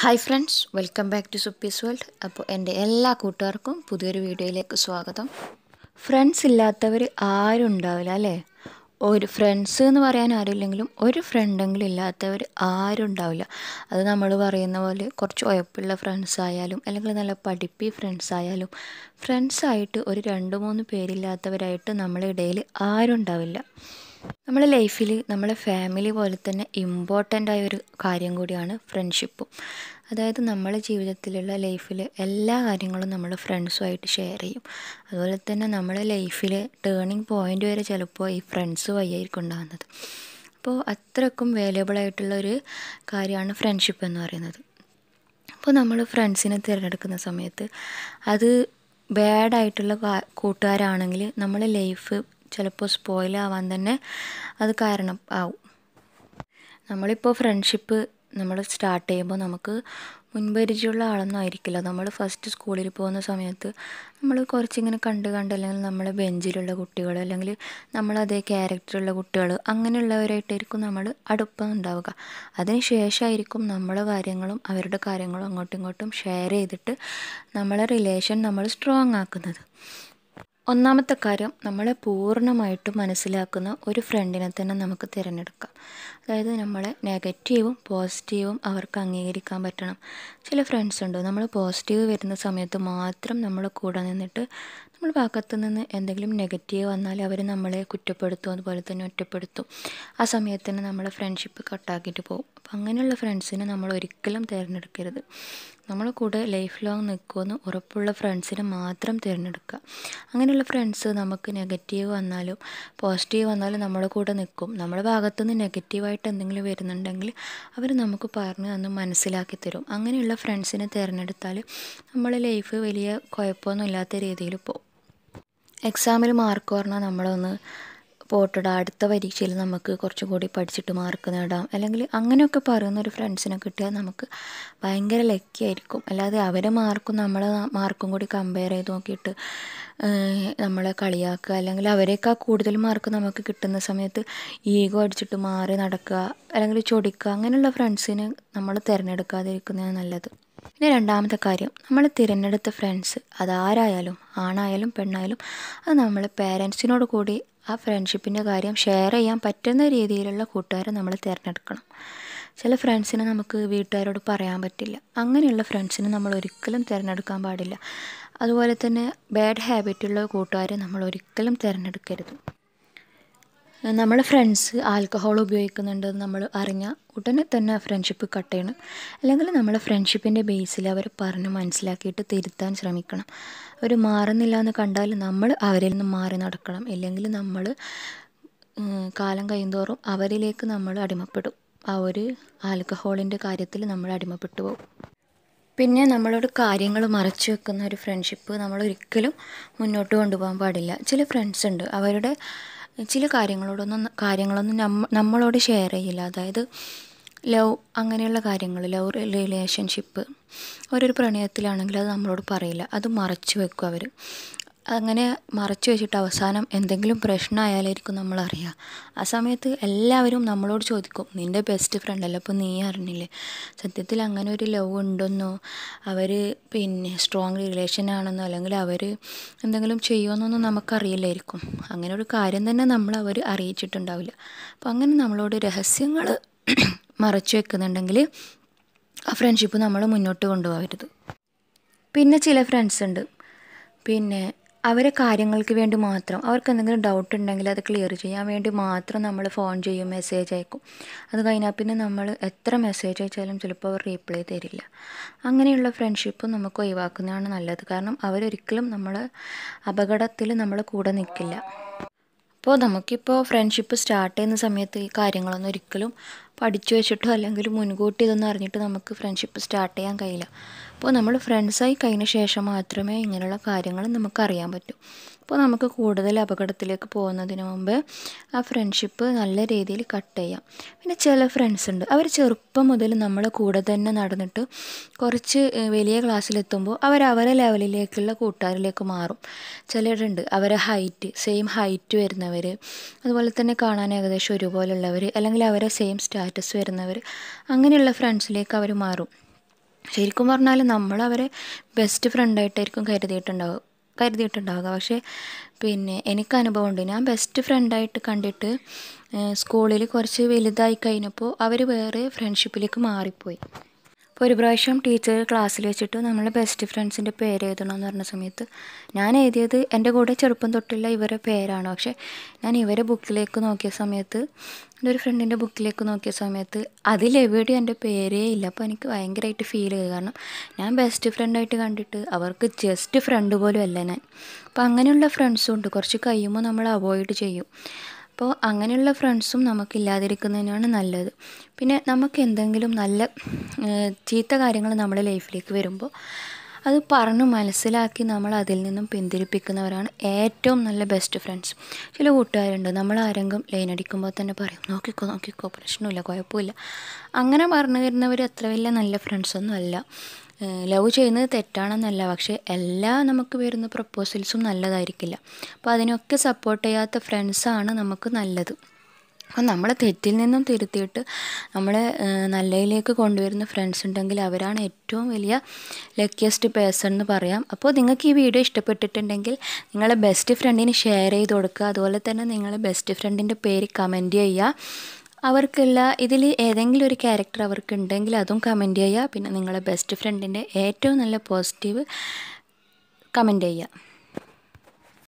hi friends welcome back to Suppi's world അപ്പോൾ എൻ്റെ എല്ലാ കൂട്ടുകാർക്കും പുതിയൊരു വീഡിയോയിലേക്ക് സ്വാഗതം ഫ്രണ്ട്സ് ഇല്ലാത്തവർ ആരും ഉണ്ടാവില്ല അല്ലേ ഒരു ഫ്രണ്ട്സ് എന്ന് പറയാൻ ആരുമില്ലെങ്കിലും ഒരു ഫ്രണ്ടെങ്കിലും ഇല്ലാത്തവർ ആരും ഉണ്ടാവില്ല അത് നമ്മൾ പറയുന്ന പോലെ കുറച്ച് ഉയപ്പുള്ള ഫ്രണ്ട്സ് ആയാലും അല്ലെങ്കിൽ നല്ല പഠിപ്പി ഫ്രണ്ട്സ് ആയാലും ഫ്രണ്ട്സായിട്ട് ഒരു രണ്ട് മൂന്ന് പേരില്ലാത്തവരായിട്ട് നമ്മളിടയിൽ ആരും ഉണ്ടാവില്ല നമ്മുടെ ലൈഫിൽ നമ്മുടെ ഫാമിലി പോലെ തന്നെ ഇമ്പോർട്ടൻ്റ് ആയ ഒരു കാര്യം കൂടിയാണ് ഫ്രണ്ട്ഷിപ്പും അതായത് നമ്മുടെ ജീവിതത്തിലുള്ള ലൈഫിൽ എല്ലാ കാര്യങ്ങളും നമ്മൾ ഫ്രണ്ട്സുമായിട്ട് ഷെയർ ചെയ്യും അതുപോലെ തന്നെ നമ്മുടെ ലൈഫിൽ ടേണിങ് പോയിൻ്റ് വരെ ചിലപ്പോൾ ഈ ഫ്രണ്ട്സ് വഴിയായിരിക്കും ഉണ്ടാകുന്നത് അപ്പോൾ അത്രക്കും വേലബിൾ ആയിട്ടുള്ള ഒരു കാര്യമാണ് ഫ്രണ്ട്ഷിപ്പ് എന്ന് പറയുന്നത് അപ്പോൾ നമ്മൾ ഫ്രണ്ട്സിനെ തിരഞ്ഞെടുക്കുന്ന സമയത്ത് അത് ബാഡായിട്ടുള്ള കൂട്ടുകാരാണെങ്കിൽ നമ്മൾ ലൈഫ് ചിലപ്പോൾ സ്പോയിലാവാൻ തന്നെ അത് കാരണം ആവും നമ്മളിപ്പോൾ ഫ്രണ്ട്ഷിപ്പ് നമ്മൾ സ്റ്റാർട്ട് ചെയ്യുമ്പോൾ നമുക്ക് മുൻപരിചയമുള്ള ആളൊന്നും ആയിരിക്കില്ല നമ്മൾ ഫസ്റ്റ് സ്കൂളിൽ പോകുന്ന സമയത്ത് നമ്മൾ കുറച്ചിങ്ങനെ കണ്ട് കണ്ട് അല്ലെങ്കിൽ നമ്മളെ ബെഞ്ചിലുള്ള കുട്ടികൾ അല്ലെങ്കിൽ നമ്മളതേ ക്യാരക്ടറുള്ള കുട്ടികൾ അങ്ങനെയുള്ളവരായിട്ടായിരിക്കും നമ്മൾ അടുപ്പം ഉണ്ടാവുക അതിനുശേഷമായിരിക്കും നമ്മളെ കാര്യങ്ങളും അവരുടെ കാര്യങ്ങളും അങ്ങോട്ടും ഇങ്ങോട്ടും ഷെയർ ചെയ്തിട്ട് നമ്മളെ റിലേഷൻ നമ്മൾ സ്ട്രോങ് ആക്കുന്നത് ഒന്നാമത്തെ കാര്യം നമ്മളെ പൂർണ്ണമായിട്ടും മനസ്സിലാക്കുന്ന ഒരു ഫ്രണ്ടിനെ തന്നെ നമുക്ക് തിരഞ്ഞെടുക്കാം അതായത് നമ്മളെ നെഗറ്റീവും പോസിറ്റീവും അവർക്ക് അംഗീകരിക്കാൻ പറ്റണം ചില ഫ്രണ്ട്സ് ഉണ്ട് നമ്മൾ പോസിറ്റീവ് വരുന്ന സമയത്ത് മാത്രം നമ്മളെ കൂടെ നിന്നിട്ട് നമ്മൾ ഭാഗത്തു നിന്ന് എന്തെങ്കിലും നെഗറ്റീവ് വന്നാൽ അവർ നമ്മളെ കുറ്റപ്പെടുത്തും അതുപോലെ തന്നെ ഒറ്റപ്പെടുത്തും ആ സമയത്ത് തന്നെ നമ്മളെ ഫ്രണ്ട്ഷിപ്പ് കട്ടാക്കിയിട്ട് പോകും അപ്പം അങ്ങനെയുള്ള ഫ്രണ്ട്സിനെ നമ്മൾ ഒരിക്കലും തിരഞ്ഞെടുക്കരുത് നമ്മൾ കൂടെ ലൈഫ് ലോങ് നിൽക്കുമെന്ന് ഉറപ്പുള്ള ഫ്രണ്ട്സിനെ മാത്രം തിരഞ്ഞെടുക്കുക അങ്ങനെയുള്ള ഫ്രണ്ട്സ് നമുക്ക് നെഗറ്റീവ് വന്നാലും പോസിറ്റീവ് വന്നാലും നമ്മുടെ കൂടെ നിൽക്കും നമ്മുടെ ഭാഗത്തുനിന്ന് നെഗറ്റീവായിട്ട് എന്തെങ്കിലും വരുന്നുണ്ടെങ്കിൽ അവർ നമുക്ക് പറഞ്ഞ് തന്നു മനസ്സിലാക്കി തരും അങ്ങനെയുള്ള ഫ്രണ്ട്സിനെ തിരഞ്ഞെടുത്താൽ നമ്മളെ ലൈഫ് വലിയ കുഴപ്പമൊന്നും ഇല്ലാത്ത രീതിയിൽ പോകും എക്സാമിൽ മാർക്ക് പറഞ്ഞാൽ നമ്മളൊന്ന് പോട്ടടാ അടുത്ത പരീക്ഷയിൽ നമുക്ക് കുറച്ചും കൂടി പഠിച്ചിട്ട് മാർക്ക് നേടാം അല്ലെങ്കിൽ അങ്ങനെയൊക്കെ പറയുന്ന ഒരു ഫ്രണ്ട്സിനെ കിട്ടിയാൽ നമുക്ക് ഭയങ്കര ലക്കിയായിരിക്കും അല്ലാതെ അവരെ മാർക്കും നമ്മളെ മാർക്കും കൂടി കമ്പയർ ചെയ്ത് നോക്കിയിട്ട് നമ്മളെ കളിയാക്കുക അല്ലെങ്കിൽ അവരേക്കാൾ കൂടുതൽ മാർക്ക് നമുക്ക് കിട്ടുന്ന സമയത്ത് ഈഗോ അടിച്ചിട്ട് മാറി നടക്കുക അല്ലെങ്കിൽ ചൊടിക്കുക അങ്ങനെയുള്ള ഫ്രണ്ട്സിനെ നമ്മൾ തിരഞ്ഞെടുക്കാതിരിക്കുന്നതാണ് നല്ലത് പിന്നെ രണ്ടാമത്തെ കാര്യം നമ്മൾ തിരഞ്ഞെടുത്ത ഫ്രണ്ട്സ് അതാരായാലും ആണായാലും പെണ്ണായാലും അത് നമ്മൾ പേരൻസിനോട് കൂടി ആ ഫ്രണ്ട്ഷിപ്പിൻ്റെ കാര്യം ഷെയർ ചെയ്യാൻ പറ്റുന്ന രീതിയിലുള്ള കൂട്ടുകാരെ നമ്മൾ തിരഞ്ഞെടുക്കണം ചില ഫ്രണ്ട്സിനെ നമുക്ക് വീട്ടുകാരോട് പറയാൻ പറ്റില്ല അങ്ങനെയുള്ള ഫ്രണ്ട്സിനെ നമ്മൾ ഒരിക്കലും തിരഞ്ഞെടുക്കാൻ പാടില്ല അതുപോലെ തന്നെ ബാഡ് ഹാബിറ്റുള്ള കൂട്ടുകാരെ നമ്മൾ ഒരിക്കലും തിരഞ്ഞെടുക്കരുത് നമ്മുടെ ഫ്രണ്ട്സ് ആൽക്കഹോൾ ഉപയോഗിക്കുന്നുണ്ടെന്ന് നമ്മൾ അറിഞ്ഞാൽ ഉടനെ തന്നെ ഫ്രണ്ട്ഷിപ്പ് കട്ട് ചെയ്യണം അല്ലെങ്കിൽ നമ്മുടെ ഫ്രണ്ട്ഷിപ്പിൻ്റെ ബേസിൽ അവരെ പറഞ്ഞ് മനസ്സിലാക്കിയിട്ട് തിരുത്താൻ ശ്രമിക്കണം അവർ മാറുന്നില്ല എന്ന് കണ്ടാൽ നമ്മൾ അവരിൽ നിന്ന് മാറി നടക്കണം ഇല്ലെങ്കിൽ നമ്മൾ കാലം കഴിയുന്തോറും അവരിലേക്ക് നമ്മൾ അടിമപ്പെടും ആ ഒരു ആൽക്കഹോളിൻ്റെ കാര്യത്തിൽ നമ്മൾ അടിമപ്പെട്ടു പോകും പിന്നെ നമ്മളോട് കാര്യങ്ങൾ മറച്ചു വെക്കുന്ന ഒരു ഫ്രണ്ട്ഷിപ്പ് നമ്മൾ ഒരിക്കലും മുന്നോട്ട് കൊണ്ടുപോകാൻ പാടില്ല ചില ഫ്രണ്ട്സ് ഉണ്ട് അവരുടെ ചില കാര്യങ്ങളോടൊന്നും കാര്യങ്ങളൊന്നും നമ്മ നമ്മളോട് ഷെയർ ചെയ്യില്ല അതായത് ലവ് അങ്ങനെയുള്ള കാര്യങ്ങൾ ലവ് റിലേഷൻഷിപ്പ് ഓരോരു പ്രണയത്തിലാണെങ്കിൽ അത് നമ്മളോട് പറയില്ല അത് മറച്ചു വെക്കും അവർ അങ്ങനെ മറച്ചു വെച്ചിട്ട് അവസാനം എന്തെങ്കിലും പ്രശ്നമായാലായിരിക്കും നമ്മളറിയുക ആ സമയത്ത് എല്ലാവരും നമ്മളോട് ചോദിക്കും നിൻ്റെ ബെസ്റ്റ് ഫ്രണ്ട് അല്ല അപ്പോൾ നീ അറിഞ്ഞില്ലേ സത്യത്തിൽ അങ്ങനെ ഒരു ലവ് ഉണ്ടെന്നോ അവർ പിന്നെ സ്ട്രോങ് റിലേഷൻ ആണെന്നോ അല്ലെങ്കിൽ അവർ എന്തെങ്കിലും ചെയ്യുമെന്നൊന്നും നമുക്കറിയില്ലായിരിക്കും അങ്ങനെ ഒരു കാര്യം തന്നെ നമ്മൾ അവർ അറിയിച്ചിട്ടുണ്ടാവില്ല അപ്പോൾ അങ്ങനെ നമ്മളോട് രഹസ്യങ്ങൾ മറച്ചു വെക്കുന്നുണ്ടെങ്കിൽ ആ ഫ്രണ്ട്ഷിപ്പ് നമ്മൾ മുന്നോട്ട് കൊണ്ടുപോകരുത് പിന്നെ ചില ഫ്രണ്ട്സ് ഉണ്ട് പിന്നെ അവരെ കാര്യങ്ങൾക്ക് വേണ്ടി മാത്രം അവർക്ക് എന്തെങ്കിലും ഡൗട്ട് ഉണ്ടെങ്കിൽ അത് ക്ലിയർ ചെയ്യാൻ വേണ്ടി മാത്രം നമ്മൾ ഫോൺ ചെയ്യും മെസ്സേജ് അയക്കും അത് കഴിഞ്ഞാൽ പിന്നെ നമ്മൾ എത്ര മെസ്സേജ് അയച്ചാലും ചിലപ്പോൾ അവർ റീപ്ലൈ തരില്ല അങ്ങനെയുള്ള ഫ്രണ്ട്ഷിപ്പ് നമുക്ക് ഒഴിവാക്കുന്നതാണ് നല്ലത് കാരണം അവരൊരിക്കലും നമ്മൾ അപകടത്തിൽ നമ്മളെ കൂടെ നിൽക്കില്ല ഇപ്പോൾ നമുക്കിപ്പോൾ ഫ്രണ്ട്ഷിപ്പ് സ്റ്റാർട്ട് ചെയ്യുന്ന സമയത്ത് ഈ കാര്യങ്ങളൊന്നും ഒരിക്കലും പഠിച്ചു വെച്ചിട്ടോ അല്ലെങ്കിൽ മുൻകൂട്ടി ഇതൊന്നും അറിഞ്ഞിട്ട് നമുക്ക് ഫ്രണ്ട്ഷിപ്പ് സ്റ്റാർട്ട് ചെയ്യാൻ കഴിയില്ല അപ്പോൾ നമ്മൾ ഫ്രണ്ട്സായി കഴിഞ്ഞ ശേഷം മാത്രമേ ഇങ്ങനെയുള്ള കാര്യങ്ങൾ നമുക്കറിയാൻ പറ്റൂ അപ്പോൾ നമുക്ക് കൂടുതൽ അപകടത്തിലേക്ക് പോകുന്നതിന് മുമ്പ് ആ ഫ്രണ്ട്ഷിപ്പ് നല്ല രീതിയിൽ കട്ട് ചെയ്യാം പിന്നെ ചില ഫ്രണ്ട്സ് ഉണ്ട് അവർ ചെറുപ്പം മുതൽ നമ്മൾ കൂടെ തന്നെ നടന്നിട്ട് കുറച്ച് വലിയ ക്ലാസ്സിലെത്തുമ്പോൾ അവർ അവരെ ലെവലിലേക്കുള്ള കൂട്ടുകാരിലേക്ക് മാറും ചിലരുണ്ട് അവരെ ഹൈറ്റ് സെയിം ഹൈറ്റ് വരുന്നവർ അതുപോലെ തന്നെ കാണാൻ ഏകദേശം ഒരുപോലുള്ളവർ അല്ലെങ്കിൽ അവരെ സെയിം സ്റ്റാറ്റസ് വരുന്നവർ അങ്ങനെയുള്ള ഫ്രണ്ട്സിലേക്ക് അവർ മാറും ശരിക്കും പറഞ്ഞാൽ നമ്മൾ അവരെ ബെസ്റ്റ് ഫ്രണ്ടായിട്ടായിരിക്കും കരുതിയിട്ടുണ്ടാവും കരുതിയിട്ടുണ്ടാവുക പക്ഷേ പിന്നെ എനിക്ക് അനുഭവമുണ്ട് ഞാൻ ബെസ്റ്റ് ഫ്രണ്ടായിട്ട് കണ്ടിട്ട് സ്കൂളിൽ കുറച്ച് വലുതായി കഴിഞ്ഞപ്പോൾ അവർ വേറെ ഫ്രണ്ട്ഷിപ്പിലേക്ക് മാറിപ്പോയി ഒരു പ്രാവശ്യം ടീച്ചർ ക്ലാസ്സിൽ വെച്ചിട്ട് നമ്മളെ ബെസ്റ്റ് ഫ്രണ്ട്സിൻ്റെ പേര് എഴുതണം എന്ന് പറഞ്ഞ സമയത്ത് ഞാൻ എഴുതിയത് എൻ്റെ കൂടെ ചെറുപ്പം തൊട്ടുള്ള ഇവരെ പേരാണ് പക്ഷേ ഞാൻ ഇവരെ ബുക്കിലേക്ക് നോക്കിയ സമയത്ത് എൻ്റെ ഒരു ഫ്രണ്ടിൻ്റെ ബുക്കിലേക്ക് നോക്കിയ സമയത്ത് അതിലെവിടെയും എൻ്റെ പേരേ ഇല്ല അപ്പോൾ എനിക്ക് ഭയങ്കരമായിട്ട് ഫീൽ ചെയ്തു കാരണം ഞാൻ ബെസ്റ്റ് ഫ്രണ്ടായിട്ട് കണ്ടിട്ട് അവർക്ക് ജസ്റ്റ് ഫ്രണ്ട് പോലും അല്ല ഞാൻ അപ്പോൾ അങ്ങനെയുള്ള ഫ്രണ്ട്സും ഉണ്ട് കുറച്ച് കഴിയുമ്പോൾ നമ്മൾ അവോയ്ഡ് ചെയ്യും അപ്പോൾ അങ്ങനെയുള്ള ഫ്രണ്ട്സും നമുക്കില്ലാതിരിക്കുന്നതിനാണ് നല്ലത് പിന്നെ നമുക്ക് എന്തെങ്കിലും നല്ല ചീത്ത കാര്യങ്ങൾ നമ്മുടെ ലൈഫിലേക്ക് വരുമ്പോൾ അത് പറഞ്ഞു മനസ്സിലാക്കി നമ്മൾ അതിൽ നിന്നും പിന്തിരിപ്പിക്കുന്നവരാണ് ഏറ്റവും നല്ല ബെസ്റ്റ് ഫ്രണ്ട്സ് ചില കൂട്ടുകാരുണ്ട് നമ്മൾ ആരെങ്കിലും ലൈൻ അടിക്കുമ്പോൾ തന്നെ പറയും നോക്കിക്കോ നോക്കിക്കോ പ്രശ്നമില്ല കുഴപ്പമില്ല അങ്ങനെ പറഞ്ഞു തരുന്നവർ അത്ര വലിയ നല്ല ഫ്രണ്ട്സൊന്നും അല്ല ലവ് ചെയ്യുന്നത് തെറ്റാണെന്നല്ല പക്ഷേ എല്ലാ നമുക്ക് വരുന്ന പ്രപ്പോസൽസും നല്ലതായിരിക്കില്ല അപ്പോൾ അതിനൊക്കെ സപ്പോർട്ട് ചെയ്യാത്ത ഫ്രണ്ട്സാണ് നമുക്ക് നല്ലത് അപ്പം നമ്മളെ തെറ്റിൽ നിന്നും തിരുത്തിയിട്ട് നമ്മളെ നല്ലയിലേക്ക് കൊണ്ടുവരുന്ന ഫ്രണ്ട്സ് ഉണ്ടെങ്കിൽ അവരാണ് ഏറ്റവും വലിയ ലക്കിയസ്റ്റ് പേഴ്സൺ എന്ന് പറയാം അപ്പോൾ നിങ്ങൾക്ക് ഈ വീഡിയോ ഇഷ്ടപ്പെട്ടിട്ടുണ്ടെങ്കിൽ നിങ്ങളെ ബെസ്റ്റ് ഫ്രണ്ടിന് ഷെയർ ചെയ്ത് കൊടുക്കുക അതുപോലെ തന്നെ നിങ്ങളെ ബെസ്റ്റ് ഫ്രണ്ടിൻ്റെ പേര് കമൻറ്റ് ചെയ്യുക അവർക്കുള്ള ഇതിൽ ഏതെങ്കിലും ഒരു ക്യാരക്ടർ ഉണ്ടെങ്കിൽ അതും കമൻ്റ് ചെയ്യുക പിന്നെ നിങ്ങളുടെ ബെസ്റ്റ് ഫ്രണ്ടിൻ്റെ ഏറ്റവും നല്ല പോസിറ്റീവ് കമൻ്റ് ചെയ്യുക